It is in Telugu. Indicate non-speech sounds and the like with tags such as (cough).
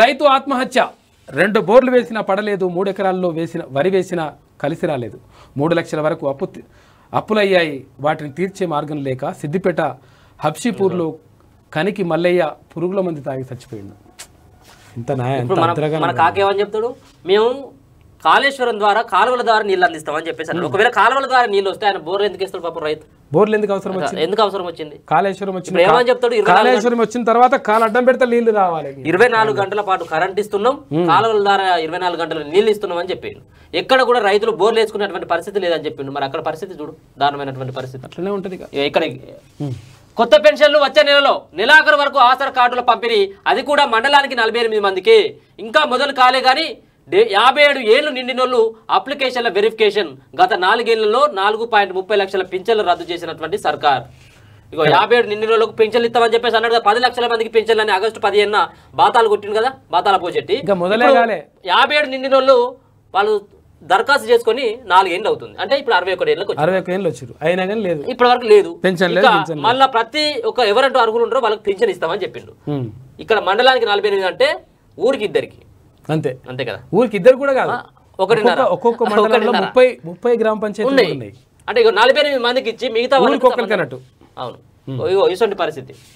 రైతు ఆత్మహత్య రెండు బోర్లు వేసినా పడలేదు మూడు ఎకరాల్లో వేసిన వరి వేసినా కలిసి రాలేదు మూడు లక్షల వరకు అప్పు అప్పులయ్యాయి వాటిని తీర్చే మార్గం లేక సిద్దిపేట హబ్షీపూర్లో కనికి మల్లయ్య పురుగుల మంది తాగి చచ్చిపోయింది ఇంత మన కాకేమని చెప్తాడు మేము కాళేశ్వరం ద్వారా కాలువల ద్వారా నీళ్ళు అందిస్తామని చెప్పేసి ఒకవేళ కాలువల ద్వారా నీళ్ళు వస్తే ఆయన బోర్లు ఎందుకు ఇస్తాడు పాపం రైతు బోర్లు ఎందుకు అవసరం వచ్చింది ఎందుకు అవసరం వచ్చింది కాళేశ్వరం వచ్చింది ఏమని చెప్తాడు కాళేశ్వరం వచ్చిన తర్వాత కాలు అడ్డం పెడితే నీళ్లు రావాలి ఇరవై నాలుగు గంటల పాటు కరెంట్ ఇస్తున్నాం కాలువల ద్వారా ఇరవై నాలుగు గంటలు నీళ్లు ఇస్తున్నాం అని చెప్పిండు ఎక్కడ కూడా రైతులు బోర్లు వేసుకునేటువంటి పరిస్థితి లేదని చెప్పిండు మరి అక్కడ పరిస్థితి చూడు దారుణమైనటువంటి పరిస్థితి అట్లనే ఉంటుంది ఇక్కడ కొత్త పెన్షన్లు వచ్చే నెలలో నెలాఖరు వరకు ఆసర కార్డుల పంపిణీ అది కూడా మండలానికి నలభై మందికి ఇంకా మొదలు కాలే కానీ యాభై ఏడు ఏళ్ళు నిండినోళ్ళు అప్లికేషన్ల వెరిఫికేషన్ గత నాలుగేళ్లలో నాలుగు పాయింట్ ముప్పై లక్షల పింఛన్లు రద్దు చేసినటువంటి సర్కార్ ఇగో యాభై ఏడు నిండిన వాళ్ళకు పెన్షన్లు ఇస్తామని చెప్పేసి అన్నాడు కదా పది లక్షల మందికి పింఛన్లు అని ఆగస్టు పదిహేను బాతాలు కొట్టింది కదా బాతాల పోచెట్టి యాభై ఏడు నిండిన వాళ్ళు వాళ్ళు దరఖాస్తు చేసుకుని నాలుగేళ్ళు అవుతుంది అంటే ఇప్పుడు అరవై ఒకటి ఏళ్ళకి అరవై ఒక ఏళ్ళు వచ్చారు అయినా కానీ లేదు ఇప్పటి వరకు లేదు మళ్ళీ ప్రతి ఒక్క ఎవరంటూ అర్హులు ఉంటారో వాళ్ళకి పెన్షన్ ఇస్తామని చెప్పిండు ఇక్కడ మండలానికి నలభై ఎనిమిది అంటే ఊరికి ఇద్దరికి అంతే అంతే కదా ఊరికి ఇద్దరు కూడా కాదు ఒకటి ఒక్కొక్క (laughs) మండలంలో ముప్పై ముప్పై గ్రామ పంచాయతీ ఉన్నాయి అంటే నలభై ఎనిమిది మందికి ఇచ్చి మిగతా వాళ్ళకి అన్నట్టు అవును ఇటువంటి పరిస్థితి